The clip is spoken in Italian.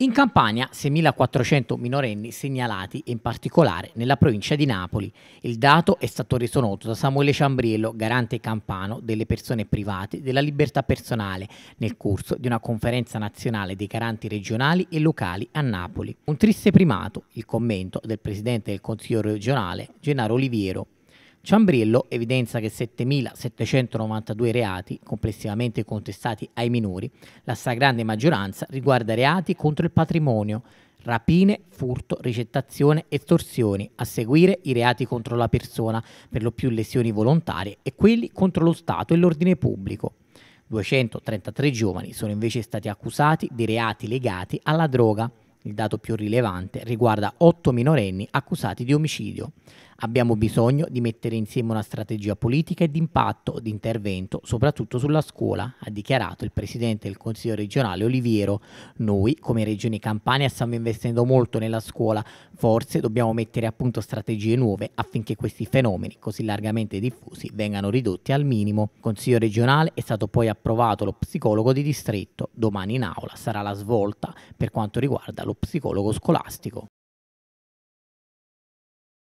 In Campania 6.400 minorenni segnalati, in particolare nella provincia di Napoli. Il dato è stato reso noto da Samuele Ciambriello, garante campano delle persone private della libertà personale, nel corso di una conferenza nazionale dei garanti regionali e locali a Napoli. Un triste primato, il commento del presidente del Consiglio regionale, Gennaro Oliviero. Ciambriello evidenzia che 7.792 reati complessivamente contestati ai minori, la stragrande maggioranza riguarda reati contro il patrimonio, rapine, furto, ricettazione, estorsioni, a seguire i reati contro la persona, per lo più lesioni volontarie, e quelli contro lo Stato e l'ordine pubblico. 233 giovani sono invece stati accusati di reati legati alla droga. Il dato più rilevante riguarda 8 minorenni accusati di omicidio. Abbiamo bisogno di mettere insieme una strategia politica e di impatto di intervento, soprattutto sulla scuola, ha dichiarato il presidente del Consiglio regionale Oliviero. Noi, come Regione Campania, stiamo investendo molto nella scuola, forse dobbiamo mettere a punto strategie nuove affinché questi fenomeni così largamente diffusi vengano ridotti al minimo. Il Consiglio regionale è stato poi approvato lo psicologo di distretto. Domani in aula sarà la svolta per quanto riguarda lo psicologo scolastico.